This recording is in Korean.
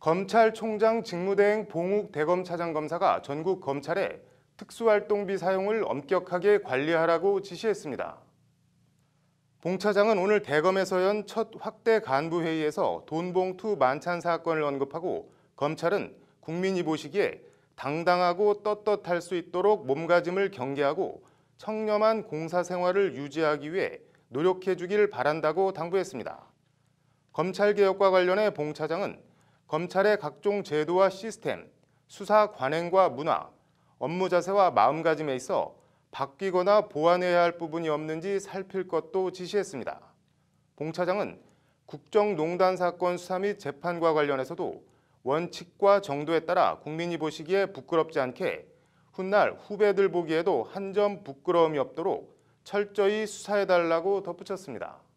검찰총장 직무대행 봉욱 대검차장 검사가 전국 검찰에 특수활동비 사용을 엄격하게 관리하라고 지시했습니다. 봉 차장은 오늘 대검에서 연 첫 확대 간부회의에서 돈봉투 만찬 사건을 언급하고 검찰은 국민이 보시기에 당당하고 떳떳할 수 있도록 몸가짐을 경계하고 청렴한 공사 생활을 유지하기 위해 노력해 주길 바란다고 당부했습니다. 검찰개혁과 관련해 봉 차장은 검찰의 각종 제도와 시스템, 수사 관행과 문화, 업무 자세와 마음가짐에 있어 바뀌거나 보완해야 할 부분이 없는지 살필 것도 지시했습니다. 봉 차장은 국정농단 사건 수사 및 재판과 관련해서도 원칙과 정도에 따라 국민이 보시기에 부끄럽지 않게 훗날 후배들 보기에도 한 점 부끄러움이 없도록 철저히 수사해달라고 덧붙였습니다.